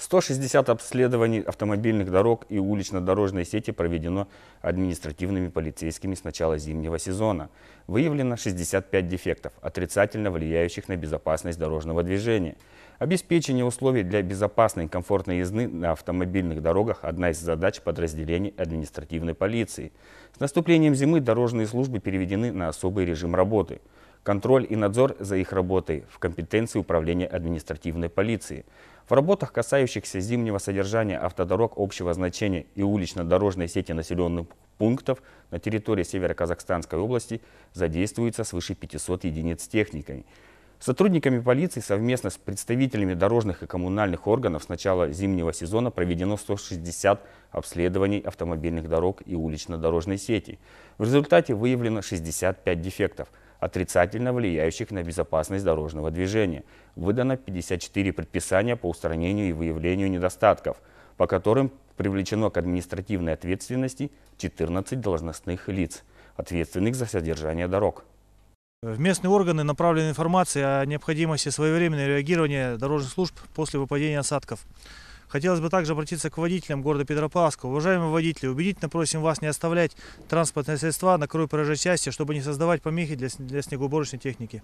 160 обследований автомобильных дорог и улично-дорожной сети проведено административными полицейскими с начала зимнего сезона. Выявлено 65 дефектов, отрицательно влияющих на безопасность дорожного движения. Обеспечение условий для безопасной и комфортной езды на автомобильных дорогах – одна из задач подразделений административной полиции. С наступлением зимы дорожные службы переведены на особый режим работы – контроль и надзор за их работой в компетенции управления административной полиции. В работах, касающихся зимнего содержания автодорог общего значения и улично-дорожной сети населенных пунктов на территории Северо-Казахстанской области задействуется свыше 500 единиц техниками. Сотрудниками полиции совместно с представителями дорожных и коммунальных органов с начала зимнего сезона проведено 160 обследований автомобильных дорог и улично-дорожной сети. В результате выявлено 65 дефектов – отрицательно влияющих на безопасность дорожного движения. Выдано 54 предписания по устранению и выявлению недостатков, по которым привлечено к административной ответственности 14 должностных лиц, ответственных за содержание дорог. В местные органы направлена информация о необходимости своевременного реагирования дорожных служб после выпадения осадков. Хотелось бы также обратиться к водителям города Петропавловска. Уважаемые водители, убедительно просим вас не оставлять транспортные средства на краю проезжей части, чтобы не создавать помехи для, для снегоуборочной техники.